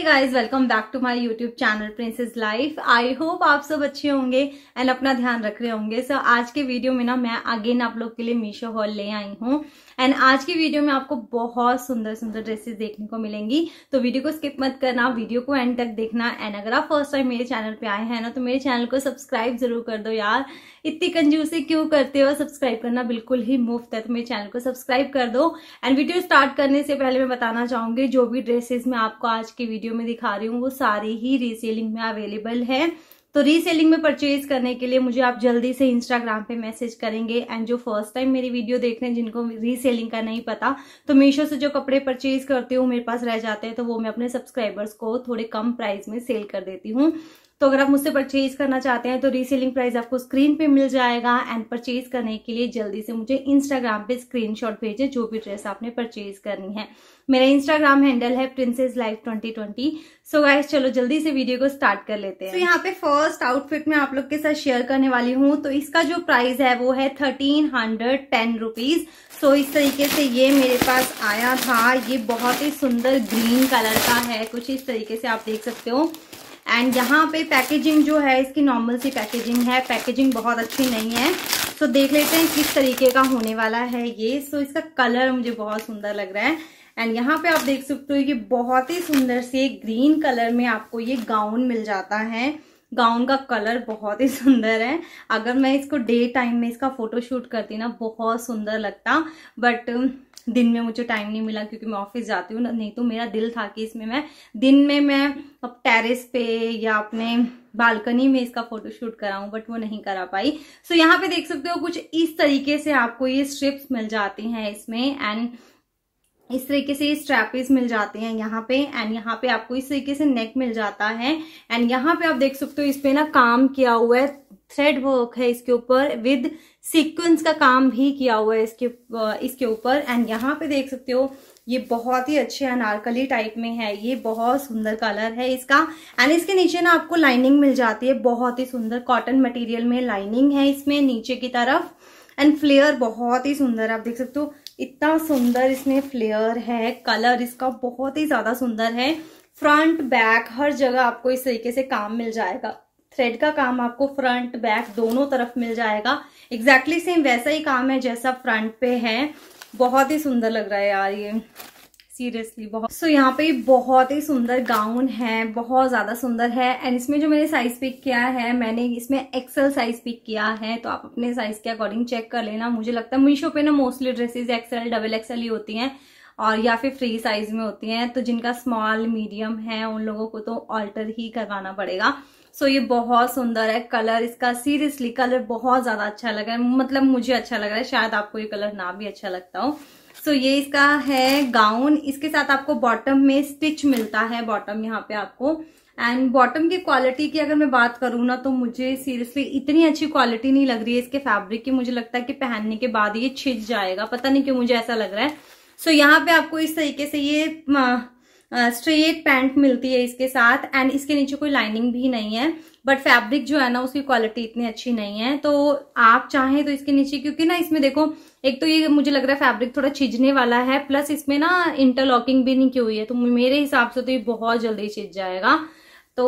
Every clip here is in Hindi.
Hey guys welcome back to my YouTube channel princess life I hope आप सब अच्छे होंगे एंड अपना ध्यान रख रहे होंगे सो so, आज के वीडियो में ना मैं अगेन आप लोग के लिए मीशो हॉल ले आई हूँ एंड आज की वीडियो में आपको बहुत सुंदर सुंदर ड्रेसेस देखने को मिलेंगी तो वीडियो को स्किप मत करना वीडियो को एंड तक देखना एंड अगर आप फर्स्ट टाइम मेरे चैनल पे आए हैं ना तो मेरे चैनल को सब्सक्राइब जरूर कर दो यार इतनी कंजूसी क्यों करते हो सब्सक्राइब करना बिल्कुल ही मुफ्त है तो मेरे चैनल को सब्सक्राइब कर दो एंड वीडियो स्टार्ट करने से पहले मैं बताना चाहूंगी जो भी ड्रेसेस मैं आपको आज की वीडियो वीडियो में दिखा रही हूँ वो सारी ही रीसेलिंग में अवेलेबल है तो रीसेलिंग में परचेज करने के लिए मुझे आप जल्दी से इंस्टाग्राम पे मैसेज करेंगे एंड जो फर्स्ट टाइम मेरी वीडियो देख रहे हैं जिनको रीसेलिंग का नहीं पता तो मीशो से जो कपड़े परचेज करती हूँ मेरे पास रह जाते हैं तो वो मैं अपने सब्सक्राइबर्स को थोड़े कम प्राइस में सेल कर देती हूँ तो अगर आप मुझसे परचेज करना चाहते हैं तो रीसेलिंग प्राइस आपको स्क्रीन पे मिल जाएगा एंड परचेज करने के लिए जल्दी से मुझे इंस्टाग्राम पे स्क्रीनशॉट भेजें जो भी ड्रेस आपने परचेज करनी है मेरा इंस्टाग्राम हैंडल है princess life twenty twenty so guys चलो जल्दी से वीडियो को स्टार्ट कर लेते हैं तो so, यहाँ पे फर्स्ट आउटफिट में आप लोग के साथ शेयर करने वाली हूँ तो इसका जो प्राइस है वो है thirteen hundred ten rupees so इस तरीके से ये मेरे पास आया था ये बहुत ही सुंदर ग्रीन कलर का है कुछ इस तरीके से आप देख सकते हो एंड यहाँ पे पैकेजिंग जो है इसकी नॉर्मल सी पैकेजिंग है पैकेजिंग बहुत अच्छी नहीं है सो so, देख लेते हैं किस तरीके का होने वाला है ये सो so, इसका कलर मुझे बहुत सुंदर लग रहा है एंड यहाँ पे आप देख सकते हो कि बहुत ही सुंदर से ग्रीन कलर में आपको ये गाउन मिल जाता है गाउन का कलर बहुत ही सुंदर है अगर मैं इसको डे टाइम में इसका फोटो शूट करती ना बहुत सुंदर लगता बट दिन में मुझे टाइम नहीं मिला क्योंकि मैं ऑफिस जाती हूँ नहीं तो मेरा दिल था कि इसमें मैं दिन में मैं अब टेरेस पे या अपने बालकनी में इसका फोटो शूट कराऊं बट वो नहीं करा पाई सो so, यहाँ पे देख सकते हो कुछ इस तरीके से आपको ये स्ट्रिप्स मिल जाती हैं इसमें एंड इस तरीके से ये स्ट्रैपीज मिल जाते हैं यहाँ पे एंड यहाँ पे आपको इस तरीके से नेक मिल जाता है एंड यहाँ पे आप देख सकते हो इस पे ना काम किया हुआ है थ्रेड वर्क है इसके ऊपर विद सीक्वेंस का काम भी किया हुआ है इसके इसके ऊपर एंड यहाँ पे देख सकते हो ये बहुत ही अच्छे अनारकली टाइप में है ये बहुत सुंदर कलर है इसका एंड इसके नीचे ना आपको लाइनिंग मिल जाती है बहुत ही सुंदर कॉटन मटेरियल में लाइनिंग है इसमें नीचे की तरफ एंड फ्लेयर बहुत ही सुंदर आप देख सकते हो इतना सुंदर इसमें फ्लेयर है कलर इसका बहुत ही ज़्यादा सुंदर है फ्रंट बैक हर जगह आपको इस तरीके से काम मिल जाएगा थ्रेड का काम आपको फ्रंट बैक दोनों तरफ मिल जाएगा एग्जैक्टली exactly सेम वैसा ही काम है जैसा फ्रंट पे है बहुत ही सुंदर लग रहा है यार ये सीरियसली बहुत सो so, यहाँ पे बहुत ही सुंदर गाउन है बहुत ज़्यादा सुंदर है एंड इसमें जो मैंने साइज पिक किया है मैंने इसमें एक्सेल साइज पिक किया है तो आप अपने साइज के अकॉर्डिंग चेक कर लेना मुझे लगता है मीशो पे ना mostly dresses XL double XL ही होती है और या फिर फ्री साइज में होती हैं तो जिनका स्मॉल मीडियम है उन लोगों को तो ऑल्टर ही करवाना पड़ेगा सो so, ये बहुत सुंदर है कलर इसका सीरियसली कलर बहुत ज़्यादा अच्छा लग रहा है मतलब मुझे अच्छा लग रहा है शायद आपको ये कलर ना भी अच्छा लगता हो सो so, ये इसका है गाउन इसके साथ आपको बॉटम में स्टिच मिलता है बॉटम यहाँ पे आपको एंड बॉटम की क्वालिटी की अगर मैं बात करूँ ना तो मुझे सीरियसली इतनी अच्छी क्वालिटी नहीं लग रही है इसके फैब्रिक की मुझे लगता है कि पहनने के बाद ये छिज जाएगा पता नहीं क्यों मुझे ऐसा लग रहा है सो so, यहाँ पे आपको इस तरीके से ये स्ट्रेट पैंट मिलती है इसके साथ एंड इसके नीचे कोई लाइनिंग भी नहीं है बट फैब्रिक जो है ना उसकी क्वालिटी इतनी अच्छी नहीं है तो आप चाहें तो इसके नीचे क्योंकि ना इसमें देखो एक तो ये मुझे लग रहा है फैब्रिक थोड़ा छिजने वाला है प्लस इसमें ना इंटरलॉकिंग भी नहीं की हुई है तो मेरे हिसाब से तो ये बहुत जल्दी छिज जाएगा तो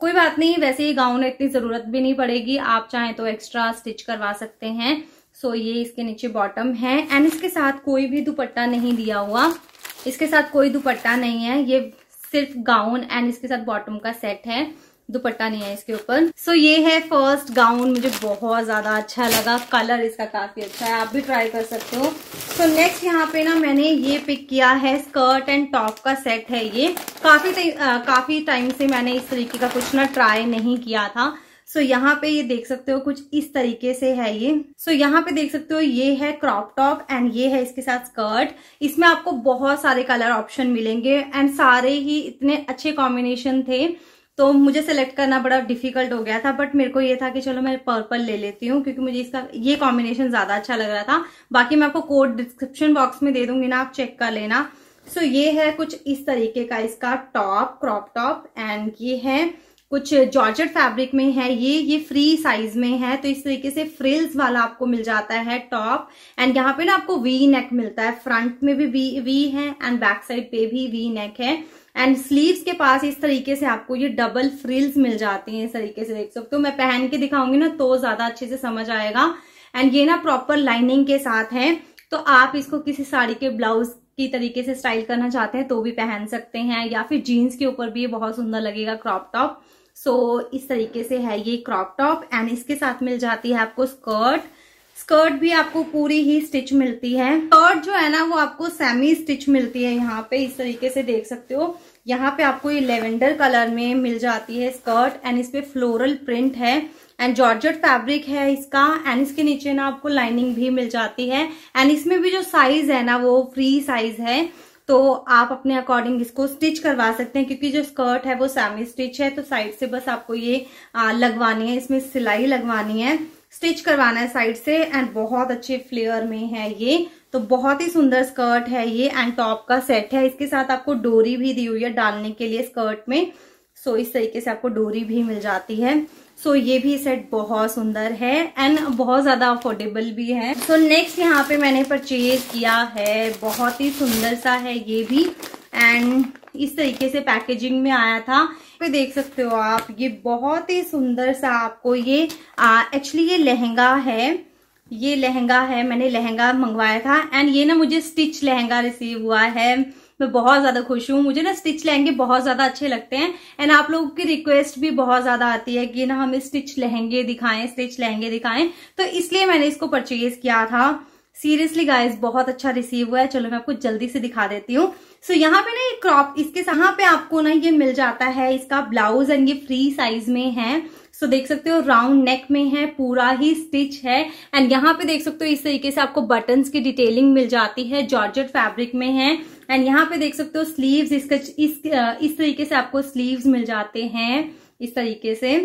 कोई बात नहीं वैसे ये गाउन इतनी ज़रूरत भी नहीं पड़ेगी आप चाहें तो एक्स्ट्रा स्टिच करवा सकते हैं सो so, ये इसके नीचे बॉटम है एंड इसके साथ कोई भी दुपट्टा नहीं दिया हुआ इसके साथ कोई दुपट्टा नहीं है ये सिर्फ गाउन एंड इसके साथ बॉटम का सेट है दुपट्टा नहीं है इसके ऊपर सो so, ये है फर्स्ट गाउन मुझे बहुत ज्यादा अच्छा लगा कलर इसका काफी अच्छा है आप भी ट्राई कर सकते हो सो नेक्स्ट यहाँ पे ना मैंने ये पिक किया है स्कर्ट एंड टॉप का सेट है ये काफी आ, काफी टाइम से मैंने इस तरीके का कुछ ना ट्राई नहीं किया था सो so, यहाँ पे ये देख सकते हो कुछ इस तरीके से है ये सो so, यहाँ पे देख सकते हो ये है क्रॉप टॉप एंड ये है इसके साथ स्कर्ट इसमें आपको बहुत सारे कलर ऑप्शन मिलेंगे एंड सारे ही इतने अच्छे कॉम्बिनेशन थे तो मुझे सेलेक्ट करना बड़ा डिफिकल्ट हो गया था बट मेरे को ये था कि चलो मैं पर्पल ले लेती हूँ क्योंकि मुझे इसका ये कॉम्बिनेशन ज्यादा अच्छा लग रहा था बाकी मैं आपको कोड डिस्क्रिप्शन बॉक्स में दे दूंगी ना आप चेक कर लेना सो so, ये है कुछ इस तरीके का इसका टॉप क्रॉप टॉप एंड ये है कुछ जॉर्जेट फैब्रिक में है ये ये फ्री साइज में है तो इस तरीके से फ्रिल्स वाला आपको मिल जाता है टॉप एंड यहाँ पे ना आपको वी नेक मिलता है फ्रंट में भी वी वी है एंड बैक साइड पे भी वी नेक है एंड स्लीव्स के पास इस तरीके से आपको ये डबल फ्रिल्स मिल जाती हैं इस तरीके से देख सकते हो मैं पहन के दिखाऊंगी ना तो ज्यादा अच्छे से समझ आएगा एंड ये ना प्रॉपर लाइनिंग के साथ है तो आप इसको किसी साड़ी के ब्लाउज की तरीके से स्टाइल करना चाहते हैं तो भी पहन सकते हैं या फिर जीन्स के ऊपर भी ये बहुत सुंदर लगेगा क्रॉप टॉप सो इस तरीके से है ये क्रॉप टॉप एंड इसके साथ मिल जाती है आपको स्कर्ट स्कर्ट भी आपको पूरी ही स्टिच मिलती है स्कर्ट जो है ना वो आपको सेमी स्टिच मिलती है यहाँ पे इस तरीके से देख सकते हो यहाँ पे आपको ये लेवेंडर कलर में मिल जाती है स्कर्ट एंड इसपे फ्लोरल प्रिंट है एंड जॉर्जेट फैब्रिक है इसका एंड इसके नीचे ना आपको लाइनिंग भी मिल जाती है एंड इसमें भी जो साइज है ना वो फ्री साइज है तो आप अपने अकॉर्डिंग इसको स्टिच करवा सकते हैं क्योंकि जो स्कर्ट है वो सेमी स्टिच है तो साइड से बस आपको ये लगवानी है इसमें सिलाई लगवानी है स्टिच करवाना है साइड से एंड बहुत अच्छे फ्लेयर में है ये तो बहुत ही सुंदर स्कर्ट है ये एंड टॉप का सेट है इसके साथ आपको डोरी भी दी हुई है डालने के लिए स्कर्ट में सो इस तरीके से आपको डोरी भी मिल जाती है सो ये भी सेट बहुत सुंदर है एंड बहुत ज्यादा अफोर्डेबल भी है सो नेक्स्ट यहाँ पे मैंने परचेज किया है बहुत ही सुंदर सा है ये भी एंड इस तरीके से पैकेजिंग में आया था पे देख सकते हो आप ये बहुत ही सुंदर सा आपको ये एक्चुअली ये लहंगा है ये लहंगा है मैंने लहंगा मंगवाया था एंड ये ना मुझे स्टिच लहंगा रिसीव हुआ है मैं बहुत ज्यादा खुश हूँ मुझे ना स्टिच लहंगे बहुत ज्यादा अच्छे लगते हैं एंड आप लोगों की रिक्वेस्ट भी बहुत ज्यादा आती है कि ना हमें स्टिच लहंगे दिखाएं स्टिच लहंगे दिखाएं तो इसलिए मैंने इसको परचेज किया था सीरियसली गाइस बहुत अच्छा रिसीव हुआ है चलो मैं आपको जल्दी से दिखा देती हूँ सो so, यहाँ पे ना ये क्रॉप इसके यहाँ पे आपको ना ये मिल जाता है इसका ब्लाउज एंड ये फ्री साइज में है सो so, देख सकते हो राउंड नेक में है पूरा ही स्टिच है एंड यहाँ पे देख सकते हो इस तरीके से आपको बटन्स की डिटेलिंग मिल जाती है जॉर्जेट फैब्रिक में है एंड यहाँ पे देख सकते हो स्लीव्स इसका इस इस तरीके से आपको स्लीव्स मिल जाते हैं इस तरीके से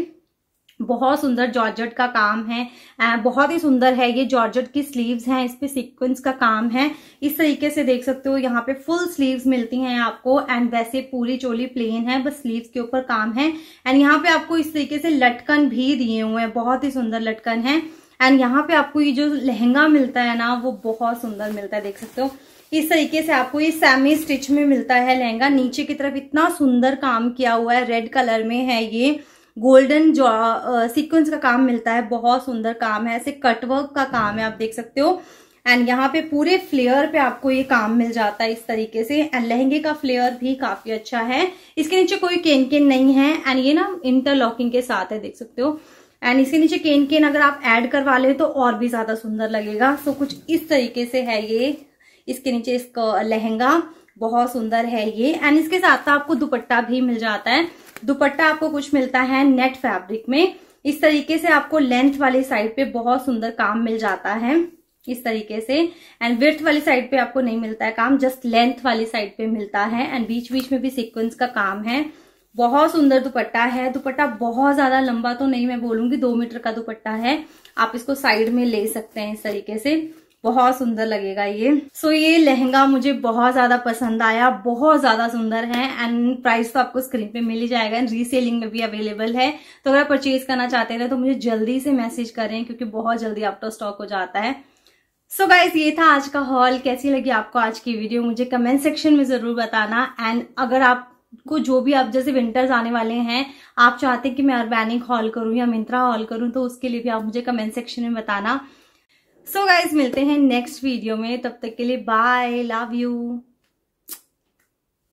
बहुत सुंदर जॉर्जट का काम है बहुत ही सुंदर है ये जॉर्जट की स्लीव्स हैं इस पे सीक्वेंस का काम है इस तरीके से देख सकते हो यहाँ पे फुल स्लीव्स मिलती हैं आपको एंड वैसे पूरी चोली प्लेन है बस स्लीव्स के ऊपर काम है एंड यहाँ पे आपको इस तरीके से लटकन भी दिए हुए हैं बहुत ही सुंदर लटकन है एंड यहाँ पे आपको ये जो लहंगा मिलता है ना वो बहुत सुंदर मिलता है देख सकते हो इस तरीके से आपको ये सेमी स्टिच में मिलता है लहंगा नीचे की तरफ इतना सुंदर काम किया हुआ है रेड कलर में है ये गोल्डन जो सीक्वेंस का काम मिलता है बहुत सुंदर काम है ऐसे कटवर्क का काम है आप हम्म। देख सकते हो एंड यहाँ पे पूरे फ्लेयर पे आपको ये काम मिल जाता है इस तरीके से एंड लहंगे का फ्लेयर भी काफी अच्छा है इसके नीचे कोई केन केन नहीं है एंड ये ना इंटरलॉकिंग के साथ है देख सकते हो एंड इसके नीचे केन केन अगर आप ऐड करवा ले तो और भी ज्यादा सुंदर लगेगा सो so, कुछ इस तरीके से है ये इसके नीचे इसका लहंगा बहुत सुंदर है ये एंड इसके साथ आपको दुपट्टा भी मिल जाता है दुपट्टा आपको कुछ मिलता है नेट फैब्रिक में इस तरीके से आपको लेंथ वाली साइड पे बहुत सुंदर काम मिल जाता है इस तरीके से एंड विर्थ वाली साइड पे आपको नहीं मिलता है काम जस्ट लेंथ वाली साइड पे मिलता है एंड बीच बीच में भी सिक्वेंस का काम है बहुत सुंदर दुपट्टा है दुपट्टा बहुत ज्यादा लंबा तो नहीं मैं बोलूंगी दो मीटर का दुपट्टा है आप इसको साइड में ले सकते हैं इस तरीके से बहुत सुंदर लगेगा ये सो so, ये लहंगा मुझे बहुत ज्यादा पसंद आया बहुत ज्यादा सुंदर है एंड प्राइस तो आपको स्क्रीन पे मिल ही जाएगा एंड रीसेलिंग में भी अवेलेबल है तो अगर परचेज करना चाहते हैं तो मुझे जल्दी से मैसेज करें क्योंकि बहुत जल्दी तो स्टॉक हो जाता है सो so गाइज ये था आज का हॉल कैसी लगी आपको आज की वीडियो मुझे कमेंट सेक्शन में जरूर बताना एंड अगर आप को जो भी आप जैसे विंटर्स आने वाले हैं आप चाहते हैं कि मैं अर्बैनिक हॉल करूं या मिंत्रा हॉल करूं तो उसके लिए भी आप मुझे कमेंट सेक्शन में बताना सो so गाइज मिलते हैं नेक्स्ट वीडियो में तब तक के लिए बाय लव यू